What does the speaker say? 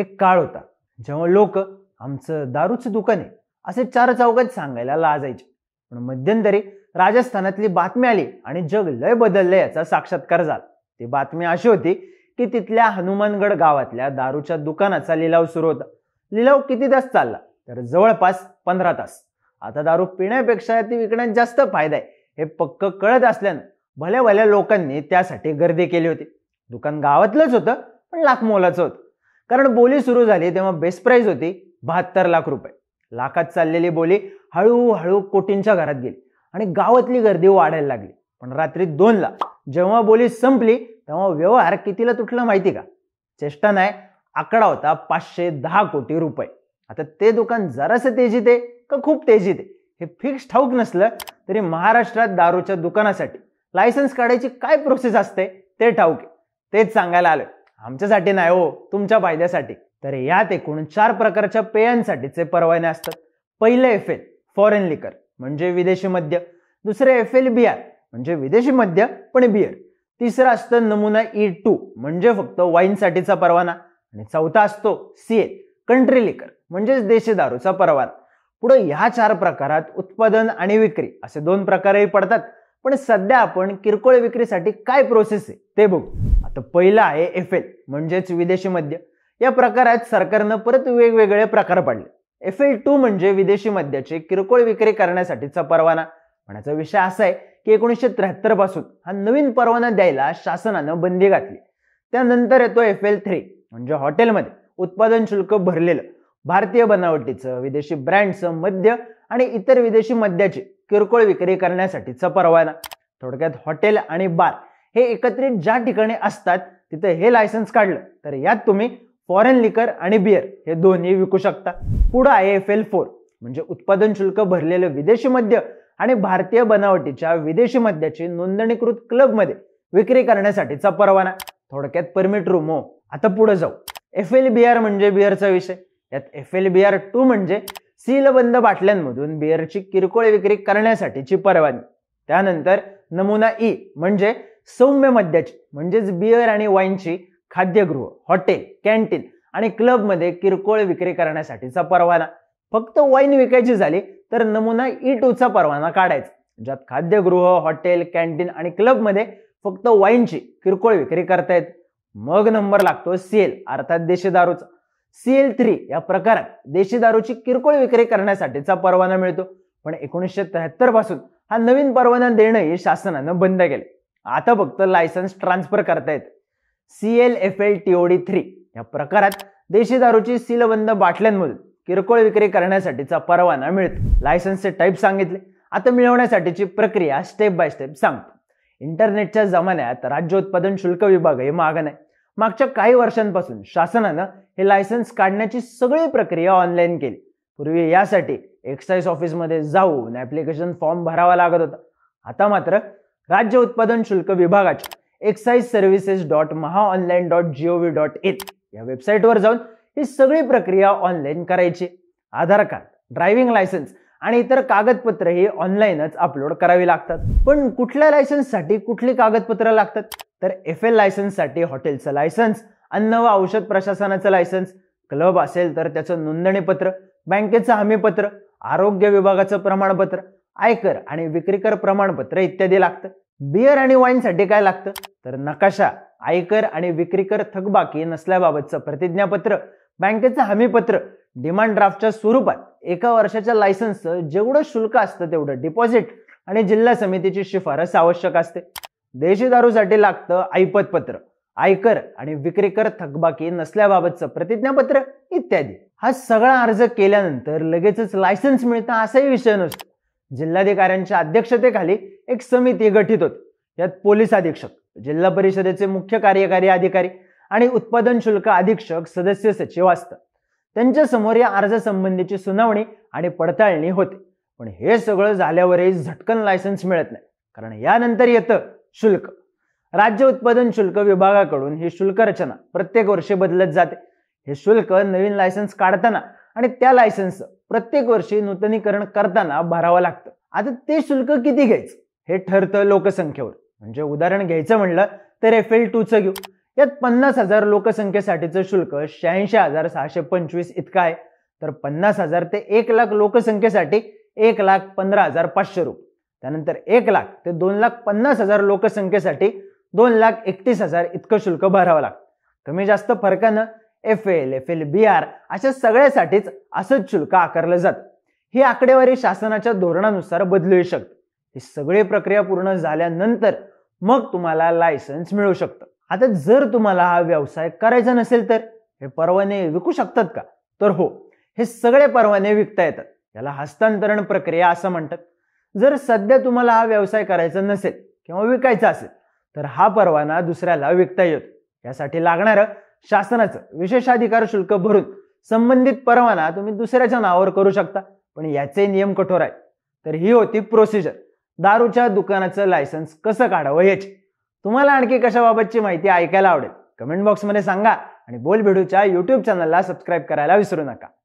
एक काळ होता जेव्हा लोक आमचं दारूचं दुकान आहे असे चार चौघात सांगायला लाजायचे पण मध्यंतरी राजस्थानातली बातमी आली आणि जग लय बदललं याचा साक्षात्कार झाला ती बातमी अशी होती की तिथल्या हनुमानगड गावातल्या दारूच्या दुकानाचा लिलाव सुरू होता लिलाव किती तास चालला तर जवळपास पंधरा तास आता दारू पिण्यापेक्षा ती विकण्यात जास्त फायदा आहे हे पक्क कळत असल्यानं भल्या भल्या लोकांनी त्यासाठी गर्दी केली होती दुकान गावातलंच होतं पण लाखमोलाचं होतं कारण बोली सुरू झाली तेव्हा बेस्ट प्राईज होती बहात्तर लाख रुपये लाखात चाललेली बोली हळूहळू कोटींच्या घरात गेली आणि गावातली गर्दी वाढायला लागली पण रात्री दोनला जेव्हा बोली संपली तेव्हा व्यवहार कितीला तुटला माहिती का चेष्टा नाही आकडा होता पाचशे दहा कोटी रुपये आता ते दुकान जरास तेजीत आहे का खूप तेजीत आहे हे फिक्स ठाऊक नसलं तरी महाराष्ट्रात दारूच्या दुकानासाठी लायसन्स काढायची काय प्रोसेस असते ते ठाऊक आहे तेच सांगायला आलं आमच्यासाठी नाही हो तुमच्या फायद्यासाठी तर यात एकूण चार प्रकारच्या पेयांसाठीचे परवाने असतात पहिले एफ एल फॉरेन लिकर म्हणजे विदेशी मद्य दुसरे एफ एल बियार म्हणजे विदेशी मद्य पण बियर तिसरं असतं नमुना ई e टू म्हणजे फक्त वाईनसाठीचा परवाना आणि चौथा असतो सी ए कंट्री लिकर म्हणजेच देशी दारूचा परवाना पुढे ह्या चार प्रकारात उत्पादन आणि विक्री असे दोन प्रकारही पडतात पण सध्या आपण किरकोळ विक्रीसाठी काय प्रोसेस आहे ते बघू आता पहिलं आहे एफ एल म्हणजेच विदेशी मद्य या प्रकारात सरकारनं परत वेगवेगळे प्रकार पाडले एफ एल टू म्हणजे विदेशी मद्याची किरकोळ विक्री करण्यासाठीचा परवाना म्हणाचा विषय असा आहे की एकोणीसशे त्र्याहत्तर पासून हा नवीन परवाना द्यायला शासनानं बंदी घातली त्यानंतर येतो एफ एल थ्री म्हणजे हॉटेलमध्ये उत्पादन शुल्क भरलेलं भारतीय बनावटीचं विदेशी ब्रँडचं मद्य आणि इतर विदेशी मद्याचे किरकोळ विक्री करण्यासाठीचा परवाना थोडक्यात हॉटेल आणि बार हे एकत्रित ज्या ठिकाणी असतात तिथे हे लायसन्स काढलं तर यात तुम्ही फॉरेन लिकर आणि बियर हे दोन्ही विकू शकता पुढं आय एफ एल फोर म्हणजे उत्पादन शुल्क भरलेलं विदेशी मद्य आणि भारतीय बनावटीच्या विदेशी मद्याची नोंदणीकृत क्लबमध्ये विक्री करण्यासाठीचा परवाना थोडक्यात परमिट रूम हो आता पुढे जाऊ एफ एल बी आर म्हणजे बियरचा विषय यात F L B R two म्हणजे सीलबंद बाटल्यांमधून बिअरची किरकोळ विक्री करण्यासाठीची परवानगी त्यानंतर नमुना ई e म्हणजे सौम्य मद्याची म्हणजेच बिअर आणि वाईनची खाद्यगृह हॉटेल कॅन्टीन आणि क्लबमध्ये किरकोळ विक्री करण्यासाठीचा परवाना फक्त वाईन विकायची झाली तर नमुना ई e चा परवाना काढायचा ज्यात खाद्यगृह हॉटेल कॅन्टीन आणि क्लबमध्ये फक्त वाईनची किरकोळ विक्री करतायत मग नंबर लागतो सीएल अर्थात देशी दारूचा सीएल थ्री या प्रकारात देशी दारूची किरकोळ विक्री करण्यासाठीचा परवाना मिळतो पण एकोणीसशे त्र्याहत्तर पासून हा नवीन परवाना देणं हे शासनानं बंद केले आता फक्त लायसन्स ट्रान्सफर करता येत C F L TOD three या प्रकारात देशी दारूची सीलबंद बाटल्यांमधून किरकोळ विक्री करण्यासाठीचा परवाना मिळतो लायसन्सचे टाईप सांगितले आता मिळवण्यासाठीची प्रक्रिया स्टेप बाय स्टेप सांगतो इंटरनेटच्या जमान्यात राज्य उत्पादन शुल्क विभाग हे मागण नाही मागच्या काही वर्षांपासून शासनानं हे लायसन्स काढण्याची सगळी प्रक्रिया ऑनलाईन केली पूर्वी यासाठी एक्साईज ऑफिसमध्ये जाऊन ऍप्लिकेशन फॉर्म भरावा लागत होता आता मात्र राज्य उत्पादन शुल्क विभागाच्या excise services dot mahaonline dot gov dot in या वेबसाईटवर जाऊन ही सगळी प्रक्रिया ऑनलाईन करायची आधार कार्ड ड्रायव्हिंग लायसन्स आणि इतर कागदपत्र ही ऑनलाईनच अपलोड करावी लागतात पण कुठल्या लायसन्ससाठी कुठली कागदपत्र लागतात तर एफ एल लायसन्ससाठी हॉटेलचं लायसन्स अन्न व औषध प्रशासनाचं लायसन्स क्लब असेल तर त्याचं नोंदणीपत्र बँकेचं हमीपत्र आरोग्य विभागाचं प्रमाणपत्र आयकर आणि विक्रीकर प्रमाणपत्र इत्यादी लागतं बियर आणि वाईनसाठी काय लागतं तर नकाशा आयकर आणि विक्रीकर थकबाकी नसल्याबाबतचं प्रतिज्ञापत्र बँकेचं हमीपत्र डिमांड ड्राफ्टच्या स्वरूपात एका वर्षाच्या लायसन्सचं जेवढं शुल्क असतं तेवढं डिपॉझिट आणि जिल्हा समितीची शिफारस आवश्यक असते देशी दारूसाठी लागतं ऐपतपत्र आयकर आणि विक्रीकर थकबाकी नसल्याबाबतचं प्रतिज्ञापत्र इत्यादी हा सगळा अर्ज केल्यानंतर लगेचच लायसन्स मिळतं असाही विषय नसतो जिल्हाधिकाऱ्यांच्या अध्यक्षतेखाली एक समिती गठीत होती यात पोलीस अधीक्षक जिल्हा परिषदेचे मुख्य कार्यकारी अधिकारी आणि उत्पादन शुल्क अधीक्षक सदस्य सचिव असतात त्यांच्या समोर या अर्जासंबंधीची सुनावणी आणि पडताळणी होते पण हे सगळं झाल्यावरही झटकन लायसन्स मिळत नाही कारण यानंतर येतं शुल्क राज्य उत्पादन शुल्क विभागाकडून ही शुल्क रचना प्रत्येक वर्षी बदलत जाते हे शुल्क नवीन लायसन्स काढताना आणि त्या लायसन्स प्रत्येक वर्षी नूतनीकरण करताना भरावं लागतं आता ते शुल्क किती घ्यायचं हे ठरतं लोकसंख्येवर म्हणजे उदाहरण घ्यायचं म्हणलं तर एफ एल टूचं घेऊ यात पन्नास हजार लोकसंख्येसाठीचं शुल्क शहाऐंशी हजार सहाशे पंचवीस इतकं आहे तर पन्नास हजार ते एक लाख लोकसंख्येसाठी एक लाख पंधरा हजार पाचशे रुपये त्यानंतर एक लाख ते दोन लाख पन्नास हजार लोकसंख्येसाठी दोन लाख एकतीस हजार इतकं शुल्क भरावं लागतं कमी जास्त फरकानं F L F L B R अशा सगळ्यासाठीच असंच शुल्क आकारलं जातं ही आकडेवारी शासनाच्या धोरणानुसार बदलू शकते ही सगळी प्रक्रिया पूर्ण झाल्यानंतर मग तुम्हाला लायसन्स मिळू शकतं आता जर तुम्हाला हा व्यवसाय करायचा नसेल तर हे परवाने विकू शकतात का तर हो हे सगळे परवाने विकता येतात याला हस्तांतरण प्रक्रिया असं म्हणतात जर सध्या तुम्हाला हा व्यवसाय करायचा नसेल किंवा विकायचा असेल तर हा परवाना दुसऱ्याला विकता येतो यासाठी लागणारं शासनाचं विशेषाधिकार शुल्क भरून संबंधित परवाना तुम्ही दुसऱ्याच्या नावावर करू शकता पण याचे नियम कठोर आहेत तर ही होती प्रोसिजर दारूच्या दुकानाचं लायसन्स कसं काढावं याची तुम्हाला आणखी कशाबाबतची माहिती ऐकायला आवडेल कमेंट बॉक्समध्ये सांगा आणि बोल भिडूच्या यूट्यूब चॅनलला सबस्क्राईब करायला विसरू नका